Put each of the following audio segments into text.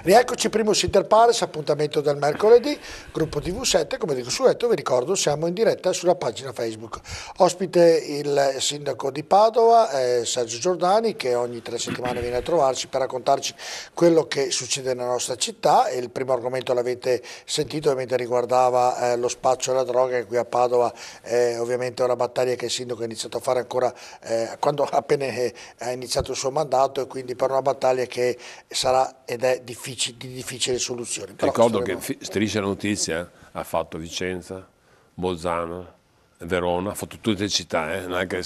Rieccoci primo Inter Pares, appuntamento del mercoledì, gruppo TV7, come dico su vi ricordo siamo in diretta sulla pagina Facebook. Ospite il sindaco di Padova, eh, Sergio Giordani, che ogni tre settimane viene a trovarci per raccontarci quello che succede nella nostra città. Il primo argomento l'avete sentito, ovviamente riguardava eh, lo spaccio e droga, che qui a Padova eh, ovviamente è una battaglia che il sindaco ha iniziato a fare ancora eh, quando appena eh, ha iniziato il suo mandato e quindi per una battaglia che sarà ed è difficile difficile, di difficile soluzione. Però Ricordo saremo... che Striscia la Notizia ha fatto Vicenza, Bolzano, Verona, ha fatto tutte le città, eh? eh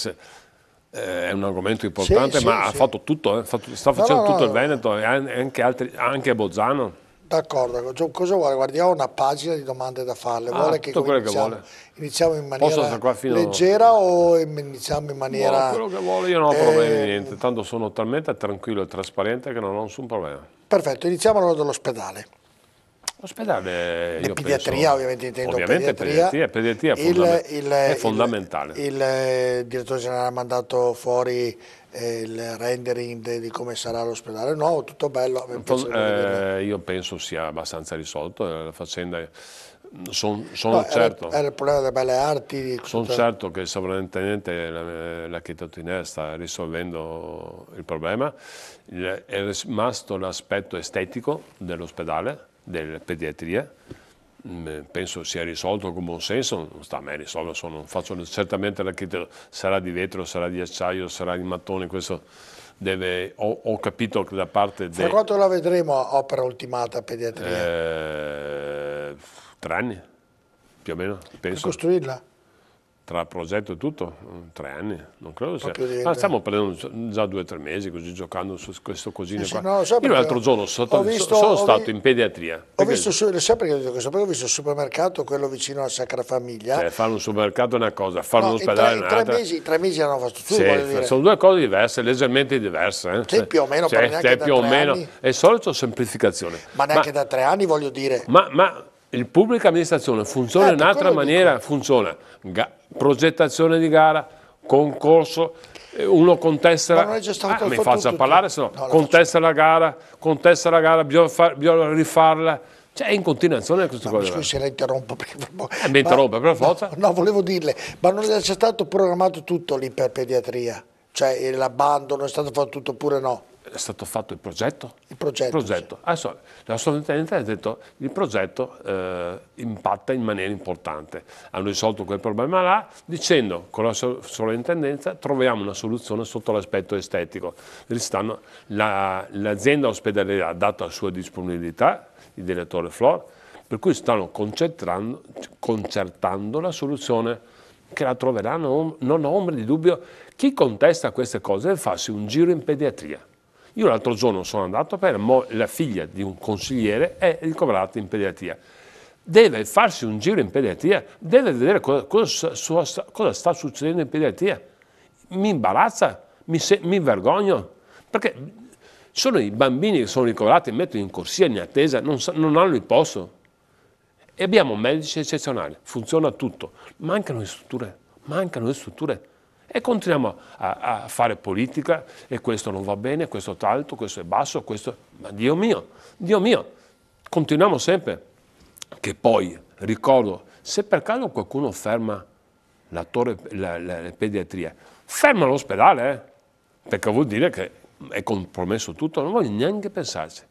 è un argomento importante, sì, ma sì, ha fatto tutto, eh? sta facendo no, no, tutto no, il Veneto e anche, altri, anche Bolzano. D'accordo, cosa vuole? Guardiamo una pagina di domande da farle. Ah, vuole che, iniziamo, che vuole. iniziamo, in maniera leggera o iniziamo in maniera... Vuole quello che vuole, io non ho problemi di eh, niente, tanto sono talmente tranquillo e trasparente che non ho nessun problema. Perfetto, iniziamo allora dall'ospedale. L'ospedale... Io pediatria penso, ovviamente intendo ovviamente pediatria. pediatria, pediatria è, il, il, è, fondamentale. Il, il, eh, direttore generale ha mandato fuori eh, il rendering di, di come sarà l'ospedale nuovo, tutto bello. Eh, io penso sia abbastanza risolto eh, la faccenda. Sono son no, certo, era, era, il problema delle belle arti. Sono certo che il sovrintendente la, eh, la Chitotinè sta risolvendo il problema. È rimasto l'aspetto estetico dell'ospedale della pediatria, mm, eh, penso sia risolto con buon senso, non sta a me risolverlo, non faccio certamente l'architetto, sarà di vetro, sarà di acciaio, sarà di mattone, questo deve, ho, ho capito che da parte del... Fra quanto la vedremo opera ultimata pediatria? Eh, tre anni, più o meno, penso. Per costruirla? tra progetto e tutto, mm, tre anni, non credo sia. Ah, stiamo perdendo già due o tre mesi così giocando su questo cosino qua. No, Io l'altro giorno sono, visto, sono stato vi... in pediatria. Ho visto, su, ho detto questo? ho visto il supermercato, quello vicino alla Sacra Famiglia. Cioè, fare un supermercato è una cosa, fare no, un ospedale è un'altra. Tre mesi, tre mesi hanno fatto tutto. Sì, sono due cose diverse, leggermente diverse. Eh. Sì, più o meno, cioè, più o meno. Anni. È solito semplificazione. Ma neanche ma, da tre anni voglio dire. ma, ma il pubblica amministrazione funziona in certo, un'altra maniera, funziona progettazione di gara, concorso, eh, uno contesta la, gara, ah, mi faccia parlare, cioè. se no, no contesta la gara, contesta la gara, bisogna, rifarla. Cioè, è in continuazione questa no, cosa. Scusi la interrompo. Perché, ma, eh, mi interrompe, per forza. No, no, volevo dirle, ma non è stato programmato tutto lì per pediatria? Cioè, l'abbandono è stato fatto tutto oppure no? è stato fatto il progetto? Il progetto. Il progetto. Sì. Adesso, la sovrintendenza ha detto che il progetto eh, impatta in maniera importante. Hanno risolto quel problema là dicendo con la sovrintendenza troviamo una soluzione sotto l'aspetto estetico. l'azienda la, ospedaliera ha dato la sua disponibilità, il direttore Flor, per cui stanno concertando la soluzione che la troveranno, non ho ombra di dubbio, chi contesta queste cose deve farsi un giro in pediatria. Io l'altro giorno sono andato per la figlia di un consigliere è ricoverata in pediatria. Deve farsi un giro in pediatria, deve vedere cosa, cosa, cosa sta succedendo in pediatria. Mi imbarazza, mi, se, mi vergogno, perché sono i bambini che sono ricoverati e mettono in corsia in attesa, non, non hanno il posto. E abbiamo medici eccezionali, funziona tutto. Mancano le strutture, mancano le strutture e continuiamo a, a fare politica e questo non va bene, questo è alto, questo è basso, questo... Ma Dio mio, Dio mio, continuiamo sempre. Che poi, ricordo, se per caso qualcuno ferma la, torre, la, la, la pediatria, ferma l'ospedale, eh? perché vuol dire che è compromesso tutto, non voglio neanche pensarci.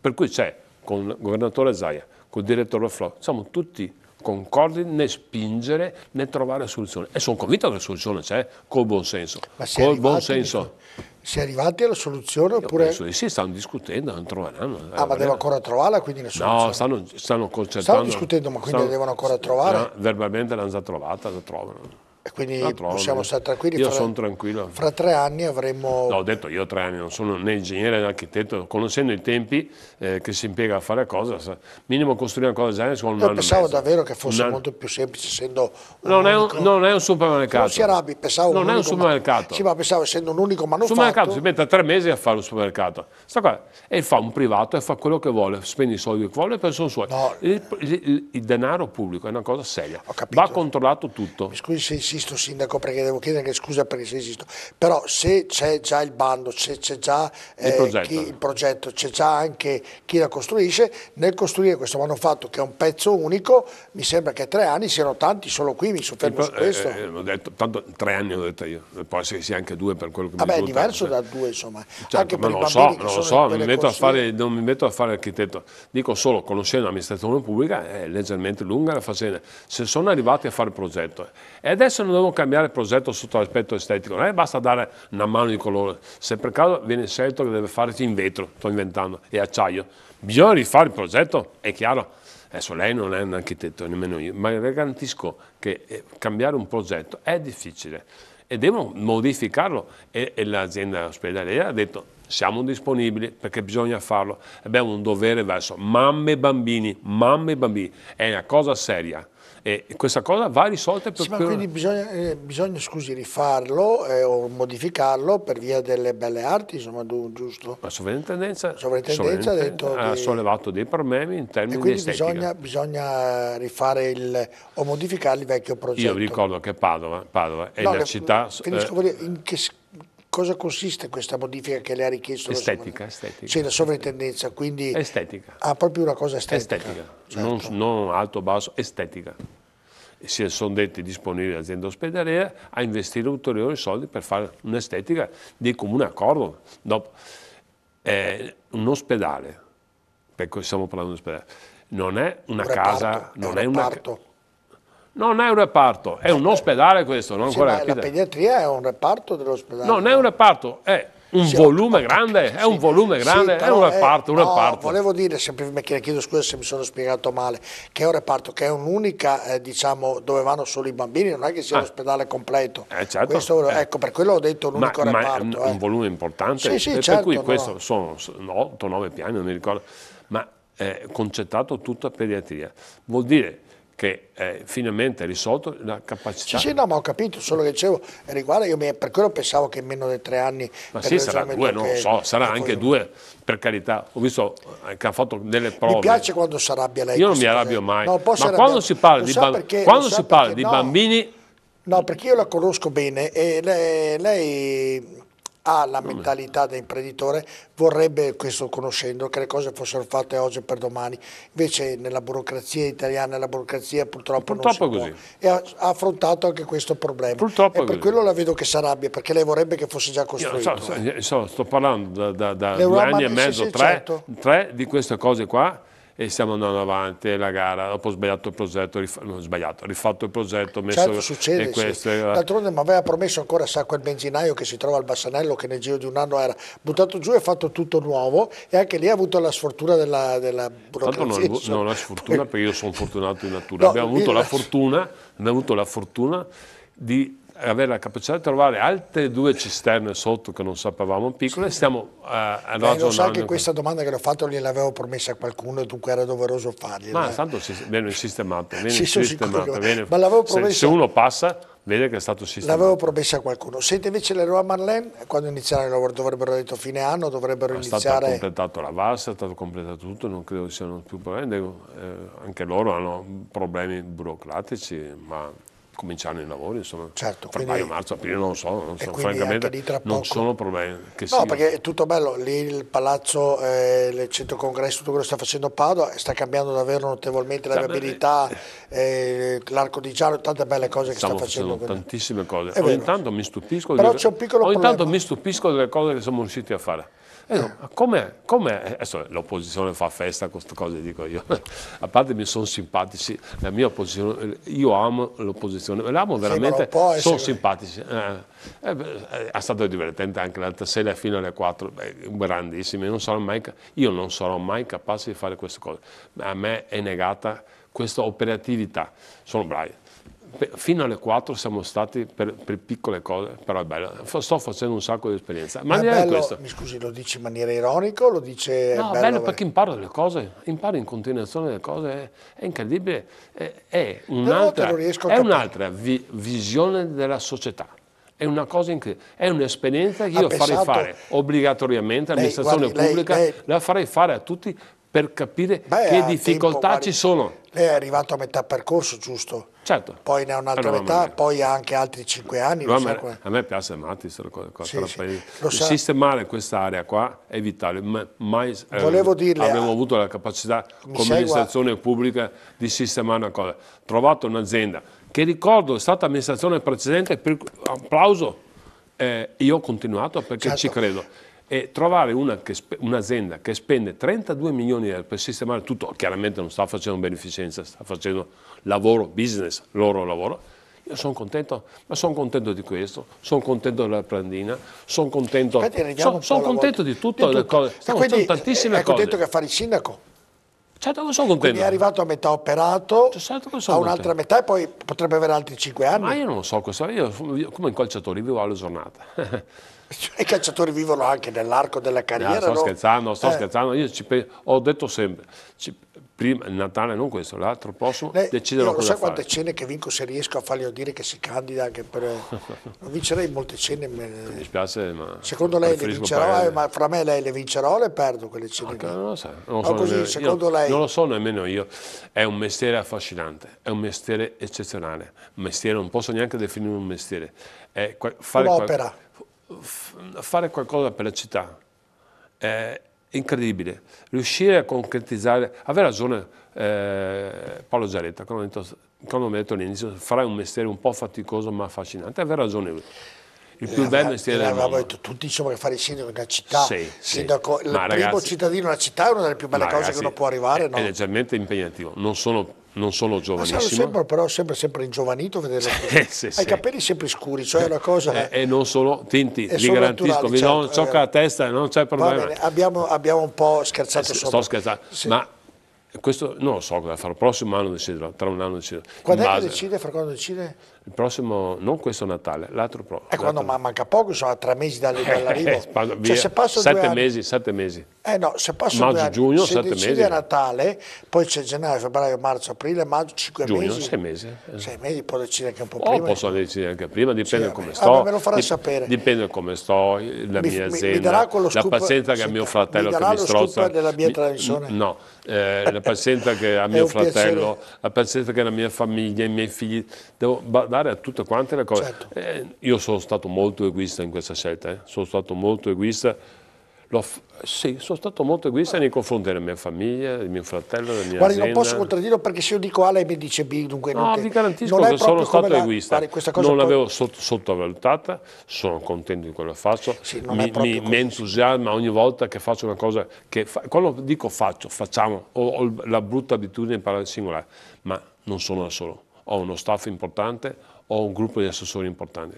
Per cui c'è con il governatore Zaia, con il direttore Flo, siamo tutti concordi né spingere né trovare soluzione. E sono convinto che la soluzione c'è, col buon senso. Ma si, col arrivati, buon senso. Si è arrivati alla soluzione oppure? sì, stanno discutendo, non troveranno. Ah, ma devono ancora trovarla quindi la soluzione? No, stanno, stanno concertando. Stanno discutendo, ma quindi stanno, devono ancora trovare? No, ah, verbalmente l'hanno già trovata, la trovano. E quindi possiamo stare tranquilli. Io sono tranquillo. Fra tre anni avremo... No, ho detto io tre anni, non sono né ingegnere né architetto, conoscendo i tempi eh, che si impiega a fare a cosa, minimo costruire una cosa del genere secondo me... Io pensavo davvero che fosse anno... molto più semplice, essendo... Un non, unico... è un, non è un supermercato. Non si arrabbi, pensavo... Non un è un supermercato. Ma... Sì, ma pensavo essendo un unico manufatto... Il supermercato si mette tre mesi a fare un supermercato. Sta qua, e fa un privato e fa quello che vuole, spende i soldi che vuole per sono suoi. No. Il, il, il, denaro pubblico è una cosa seria. Va controllato tutto. Mi scusi se insisto sindaco perché devo chiedere anche scusa perché se insisto, però se c'è già il bando, se c'è già eh, il progetto, chi, il progetto c'è già anche chi la costruisce, nel costruire questo manufatto che è un pezzo unico, mi sembra che tre anni siano tanti, solo qui mi soffermo su eh, questo. Eh, eh, detto, tanto tre anni ho detto io, eh, può essere che sia anche due per quello che Vabbè, mi risulta. Vabbè, è diverso cioè. da due insomma. Certo, anche ma non lo so, non lo so, mi metto a fare, non mi metto a fare architetto, dico solo conoscendo l'amministrazione pubblica è leggermente lunga la faccenda, se sono arrivati a fare il progetto e adesso non devono cambiare il progetto sotto l'aspetto estetico, non è basta dare una mano di colore, se per caso viene scelto che deve farsi in vetro, sto inventando, e acciaio, bisogna rifare il progetto, è chiaro. Adesso lei non è un architetto, nemmeno io, ma le garantisco che eh, cambiare un progetto è difficile e devono modificarlo e, e l'azienda ospedaliera ha detto siamo disponibili perché bisogna farlo, abbiamo un dovere verso mamme e bambini, mamme e bambini, è una cosa seria. E questa cosa va risolta per... Sì, ma quindi bisogna, eh, bisogna scusi, rifarlo eh, o modificarlo per via delle belle arti, insomma, giusto? La sovrintendenza, sovrintendenza ha, detto ha che... sollevato dei problemi in termini e quindi di bisogna, bisogna, rifare il, o modificare il vecchio progetto. Io ricordo che Padova, Padova è no, la città... Finisco, eh, in che Cosa consiste questa modifica che le ha richiesto? Estetica, estetica. C'è la sovrintendenza, quindi... Estetica. Ha proprio una cosa estetica. Estetica, certo. non, non alto, basso, estetica si sono detti disponibili l'azienda ospedaliera a investire ulteriori soldi per fare un'estetica di comune accordo. Dopo, eh, un ospedale, perché stiamo parlando di ospedale, non è una un casa, reparto, non è, un è una, non è un reparto, è un ospedale questo. Non sì, ancora, la pediatria è un reparto dell'ospedale. No, Non è un reparto, è un sì, volume grande, sì, è un volume grande, sì, è un reparto, è, un reparto. No, volevo dire, sempre chiedo scusa se mi sono spiegato male, che è un reparto, che è un'unica, eh, diciamo, dove vanno solo i bambini, non è che sia ah, un ospedale completo. Eh, certo, questo, eh. Ecco, per quello ho detto un unico ma, reparto. Ma è un, eh. volume importante, sì, certo, per cui questo no. sono 8-9 piani, non mi ricordo, ma è concettato tutta pediatria. Vuol dire che è finalmente risolto la capacità. Sì, sì, no, ma ho capito, solo che dicevo, riguarda, io per quello pensavo che in meno di tre anni... Ma sì, sarà due, non lo so, sarà anche due, per carità, ho visto eh, che ha fatto delle prove. Mi piace quando si arrabbia lei. Io non mi arrabbio cose. mai, no, ma arrabbia... quando si parla di, ban... perché, quando si parla di no. bambini... No, perché io la conosco bene e lei, lei ha la mentalità da imprenditore, vorrebbe questo conoscendo che le cose fossero fatte oggi per domani, invece nella burocrazia italiana, la burocrazia purtroppo, purtroppo non si così. e ha, affrontato anche questo problema purtroppo e per così. quello la vedo che si arrabbia perché lei vorrebbe che fosse già costruito. Io, so, so, sto parlando da, da, da due anni e mezzo, sì, sì, tre, certo. tre di queste cose qua e stiamo andando avanti la gara, dopo ho sbagliato il progetto, rif- non sbagliato, rifatto il progetto, messo certo, succede, sì. D'altronde mi aveva promesso ancora sa quel benzinaio che si trova al Bassanello che nel giro di un anno era buttato giù e fatto tutto nuovo e anche lì ha avuto la sfortuna della, della burocrazia. Tanto non, non la sfortuna perché io sono fortunato in natura, no, abbiamo, avuto la... Fortuna, abbiamo avuto la fortuna di avere la capacità di trovare altre due cisterne sotto che non sapevamo piccole, stiamo eh, eh, Lo sa che questa domanda che l'ho fatto gliel'avevo promessa a qualcuno, dunque era doveroso fargliela. Ma tanto si, viene sistemato, viene sì, sistemata, viene, ma l'avevo promessa, se, se uno passa vede che è stato sistemato. L'avevo promessa a qualcuno. Senti invece le Roa Marlene, quando inizieranno i lavori, dovrebbero aver detto fine anno, dovrebbero è iniziare... È stato completato la VAS, è stato completato tutto, non credo siano più problemi, eh, anche loro hanno problemi burocratici, ma cominciano i lavori, insomma, certo, quindi, febbraio, marzo, aprile, non so, non so francamente non sono problemi. no, sia. perché è tutto bello, lì il palazzo, eh, il centro congresso, tutto quello che sta facendo Padova sta cambiando davvero notevolmente la cioè, viabilità, eh, eh, l'arco di Giallo, tante belle cose che sta facendo. tantissime cose, ogni tanto mi stupisco, delle, ogni tanto mi stupisco delle cose che siamo riusciti a fare. Eh no, com'è, com'è? Adesso l'opposizione fa festa con queste cose, dico io. A parte mi sono simpatici, la mia opposizione, io amo l'opposizione, l'amo veramente, sì, sono simpatici. Eh, eh, è stato divertente anche l'altra sera fino alle 4, beh, grandissimi, non mai, io non sarò mai capace di fare queste cose. A me è negata questa operatività, sono bravi fino alle 4 siamo stati per, per piccole cose, però è bello. Sto facendo un sacco di esperienza. Ma, ma è questo. Mi scusi, lo dici in maniera ironica lo dice. No, bello, bello perché imparo delle cose, imparo in continuazione delle cose, è, incredibile. È, è un'altra, è un'altra vi, visione della società. È una cosa incredibile, è un'esperienza che io pensato, farei fare obbligatoriamente all'amministrazione pubblica, lei, lei, la farei fare a tutti per capire Beh, che difficoltà tempo, ci sono. Lei è arrivato a metà percorso, giusto? Certo. Poi ne ha un'altra allora, metà, poi ha anche altri cinque anni. No, so a, me, piace Mattis, sì, sì. sistemare quest'area qua è vitale. Ma, mai eh, Volevo eh, abbiamo ah, avuto la capacità come amministrazione pubblica di sistemare una cosa. Trovato un'azienda che ricordo è stata amministrazione precedente, per, applauso, eh, io ho continuato perché certo. ci credo e trovare una che, un'azienda che spende 32 milioni di euro per sistemare tutto, chiaramente non sta facendo beneficenza, sta facendo lavoro, business, loro lavoro, io sono contento, ma sono contento di questo, sono contento della prandina, sono contento, son, son contento di tutto, di tutto. Cose, quindi, sono tantissime è ecco, cose. È contento che fare il sindaco? Certo che sono con Quindi è arrivato a metà operato, certo che sono a un'altra metà e poi potrebbe avere altri 5 anni. Ma io non lo so, questo, io come un calciatore vivo alla giornata. Cioè, I calciatori vivono anche nell'arco della carriera. No, sto no? scherzando, sto eh. scherzando. Io ci, ho detto sempre, ci, prima, Natale non questo, l'altro prossimo, Lei, deciderò cosa fare. Non so quante cene che vinco se riesco a fargli dire che si candida anche per... non vincerei molte cene. Me... Mi dispiace, ma... Secondo lei le vincerò, pagare... Eh, ma fra me lei le vincerò o le perdo quelle cene? Anche, non lo so, non, lo so così, secondo io, lei... non lo so nemmeno io. È un mestiere affascinante, è un mestiere eccezionale, un mestiere, non posso neanche definire un mestiere. È fare Un'opera. Qual... fare qualcosa per la città. È eh, incredibile. Riuscire a concretizzare, aveva ragione eh, Paolo Giaretta, quando ha detto, all'inizio, farai un mestiere un po' faticoso ma affascinante, aveva ragione lui. Il più eh, bel eh, mestiere eh, del mondo. Detto, tutti diciamo che fare il sindaco in una città, sì, sindaco, sì. il ma primo ragazzi, cittadino di una città è una delle più belle cose ragazzi, che uno può arrivare. no? è leggermente impegnativo, non sono non sono giovanissimo. Ma sembra però sempre, sempre ingiovanito vedere sì, sì, sì. i capelli sempre scuri, cioè è una cosa... e, eh, e eh, non solo, tinti, vi garantisco, vi do un ciocca la testa, non c'è problema. Bene, abbiamo, abbiamo, un po' scherzato eh, Sto scherzando, ma questo non lo so cosa farò, il prossimo anno deciderò, tra un anno deciderò. Quando è che decide, fra quando decide? Il prossimo, non questo Natale, l'altro prossimo. E quando ma manca poco, sono a tre mesi dall'arrivo. Eh, cioè, se passo sette mesi, sette mesi. Eh no, se passano maggio, due anni, giugno, se decide mesi. a Natale, poi c'è gennaio, febbraio, marzo, aprile, maggio, 5 giugno, mesi. sei mesi. Eh. Sei mesi, può decidere anche un po' oh, prima. posso decidere anche prima, dipende sì, come sto. Ah, me lo farà dip- sapere. Dipende come sto, la mi, mia azienda, mi, mi scoop, la pazienza che ha mio fratello mi che mi strozza. della mia tradizione? No, eh, la pazienza che ha mio fratello, piacere. la pazienza che ha la mia famiglia, i miei figli. Devo badare a tutte quante le cose. Certo. Eh, io sono stato molto egoista in questa scelta, eh. sono stato molto egoista sì, sono stato molto egoista nei confronti della mia famiglia, del mio fratello, della mia Guardi, azienda. non posso contraddirlo perché se io dico A lei mi dice B, dunque no, non vi garantisco non che sono stato la, egoista. non l'avevo sott sottovalutata, sono contento di quello che faccio, sì, mi, mi, mi, entusiasma ogni volta che faccio una cosa che... Fa quando dico faccio, facciamo, ho, ho la brutta abitudine di parlare singolare, ma non sono da solo. Ho uno staff importante, ho un gruppo di assessori importanti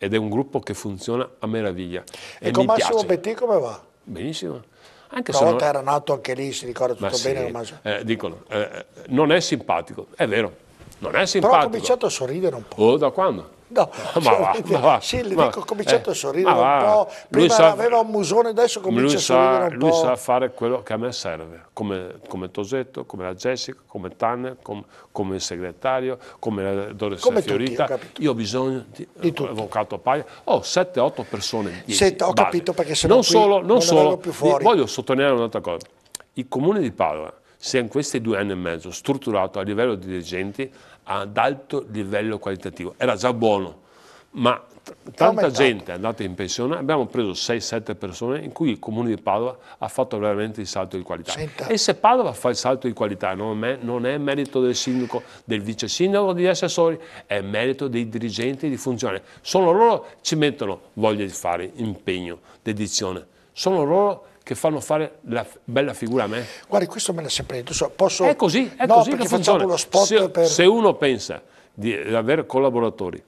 ed è un gruppo che funziona a meraviglia. E, e con Massimo Bettini come va? Benissimo. Anche volta non... era nato anche lì, si ricorda tutto sì, bene. Ma... Eh, dicono, eh, non è simpatico, è vero, non è simpatico. Però ha cominciato a sorridere un po'. Oh, da quando? No, ma va, ma va, sì, le dico, ho cominciato eh, a sorridere un po', prima sa, aveva un musone, adesso comincia a sorridere sa, un lui po'. Lui sa fare quello che a me serve, come, come Tosetto, come la Jessica, come Tanner, com, come il segretario, come la Doressa Fiorita. Tutti, ho Io ho bisogno di, di tutto. avvocato Paglia, ho oh, 7-8 persone. 10, Senta, ho base. capito perché se non solo, non, non solo, più fuori. Voglio sottolineare un'altra cosa, il comune di Padova se in questi due anni e mezzo strutturato a livello di dirigenti ad alto livello qualitativo. Era già buono, ma tanta gente è andata in pensione, abbiamo preso 6-7 persone in cui il comune di Padova ha fatto veramente il salto di qualità. Senta. E se Padova fa il salto di qualità non è, non è merito del sindaco, del vice sindaco, degli assessori, è merito dei dirigenti di funzione. Sono loro che ci mettono voglia di fare, impegno, dedizione. Sono loro che fanno fare la bella figura a me. Guardi, questo me l'ha sempre detto. posso... È così, è no, così che funziona. Uno spot se, per... se uno pensa di avere collaboratori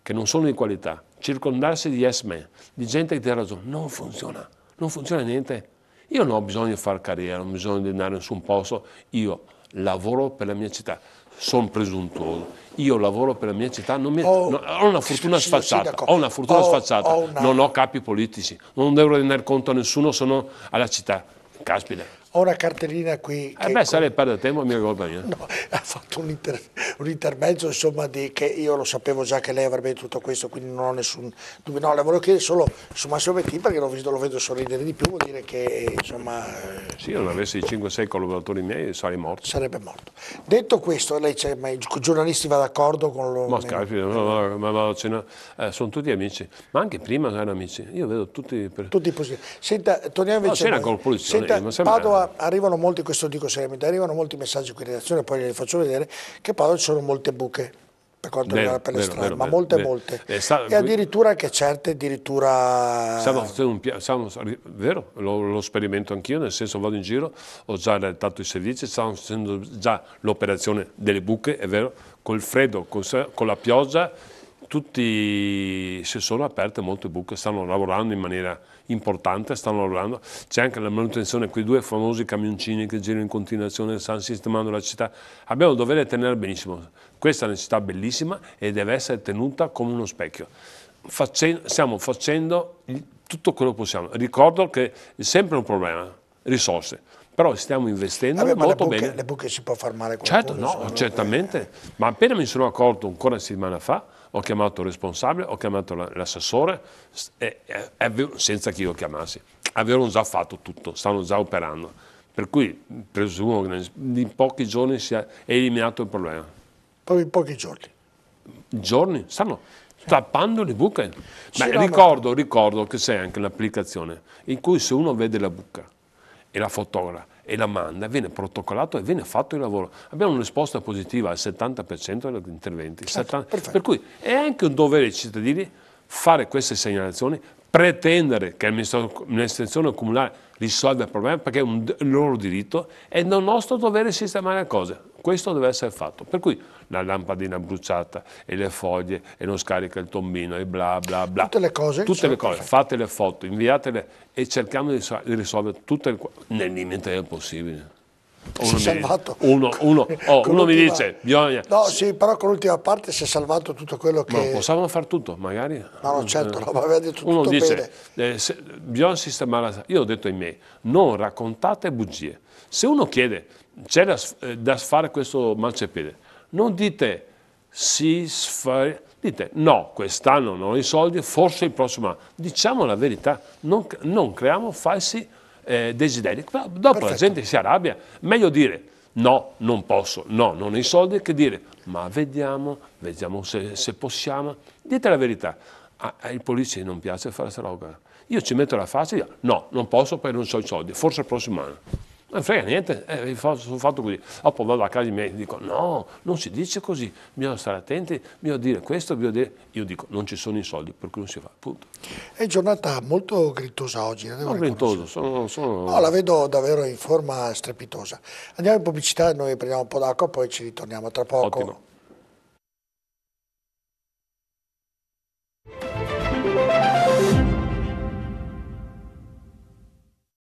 che non sono di qualità, circondarsi di yes men, di gente che ti ha ragione, non funziona, non funziona niente. Io non ho bisogno di fare carriera, non ho bisogno di andare in nessun posto, io lavoro per la mia città sono presuntuoso. Io lavoro per la mia città, mi oh, no, ho una fortuna sì, sfacciata, sì, ho una fortuna oh, sfacciata. Ho oh, una... non ho capi politici, non devo rendere conto a nessuno, sono alla città. Caspita ho una cartellina qui. Eh beh, sale il padre Temo e mia compagnia. Eh. No, ha fatto un, inter, un intermezzo, insomma, di, che io lo sapevo già che lei avrebbe tutto questo, quindi non ho nessun dubbio. No, le volevo chiedere solo su Massimo Bettini perché lo vedo, lo vedo sorridere di più, vuol dire che, insomma... Eh, se io non avessi 5-6 collaboratori miei sarei morto. Sarebbe morto. Detto questo, lei c'è, ma i giornalisti va d'accordo con lo... Ma scarpi, ma, ma, ma cena, eh, sono tutti amici, ma anche prima erano amici. Io vedo tutti... Per... Tutti positivi. Senta, torniamo invece... No, cena col poliziotto, ma sembra... Padova arrivano molti, questo dico seriamente, arrivano molti messaggi qui in redazione, poi li faccio vedere, che a ci sono molte buche per quanto vero, riguarda per vero, le strade, vero, ma molte molte. Eh, sta, e addirittura che certe addirittura... Stiamo facendo un piano, vero, lo, lo sperimento anch'io, nel senso vado in giro, ho già adattato i servizi, stiamo facendo già l'operazione delle buche, è vero, col freddo, con, con la pioggia, tutti, si sono aperte molte buche, stanno lavorando in maniera importante, stanno lavorando, c'è anche la manutenzione, quei due famosi camioncini che girano in continuazione, stanno sistemando la città, abbiamo il dovere di tenere benissimo, questa è una città bellissima e deve essere tenuta come uno specchio. Facce stiamo facendo tutto quello che possiamo, ricordo che è sempre un problema, risorse, però stiamo investendo Vabbè, molto le buche, bene. Le buche si può far male qualcuno? Certo, no, certamente, ma appena mi sono accorto ancora una settimana fa, ho chiamato il responsabile, ho chiamato l'assessore, e, e, e, senza che io chiamassi. Avevano già fatto tutto, stanno già operando. Per cui presumo che in pochi giorni si è eliminato il problema. Proprio in pochi giorni? Giorni? Stanno tappando le buche. Beh, ricordo, ricordo che c'è anche l'applicazione in cui se uno vede la buca e la fotografa, e la manda, viene protocollato e viene fatto il lavoro. Abbiamo una risposta positiva al 70% degli interventi. Certo, 70, per cui è anche un dovere dei cittadini fare queste segnalazioni, pretendere che l'amministrazione comunale risolva il problema perché è un loro diritto, è un nostro dovere sistemare le cose. Questo deve essere fatto. Per cui la lampadina bruciata e le foglie e non scarica il tombino e bla bla bla. Tutte le cose. Tutte le cose. Fate le foto, inviatele e cerchiamo di risolvere tutte le cose nel limite del possibile. Uno si è salvato. Mi, uno, uno, oh, uno mi dice, bisogna... No, sì, però con l'ultima parte si è salvato tutto quello che... Ma possiamo fare tutto, magari? No, no certo, no, aveva detto uno tutto dice, eh, se, bisogna sistemare... Io ho detto ai miei, non raccontate bugie. Se uno chiede, c'è da, eh, da fare questo marciapiede. Non dite si sfare, dite no, quest'anno non ho i soldi, forse il prossimo anno. Diciamo la verità, non, non creiamo falsi eh, desideri. Dopo Perfetto. la gente si arrabbia, meglio dire no, non posso, no, non ho i soldi, che dire ma vediamo, vediamo se, se possiamo. Dite la verità, ah, ai politici non piace fare questa roba. Io ci metto la faccia e dico no, non posso perché non ho i soldi, forse il prossimo anno. Non frega niente, eh, sono fatto così. Dopo vado a casa di me e dico, no, non si dice così, bisogna stare attenti, bisogna dire questo, bisogna dire... Io dico, non ci sono i soldi, per cui non si fa, punto. È giornata molto grintosa oggi. Non, non grintosa, sono, sono... No, la vedo davvero in forma strepitosa. Andiamo in pubblicità, noi prendiamo un po' d'acqua, poi ci ritorniamo tra poco. Ottimo.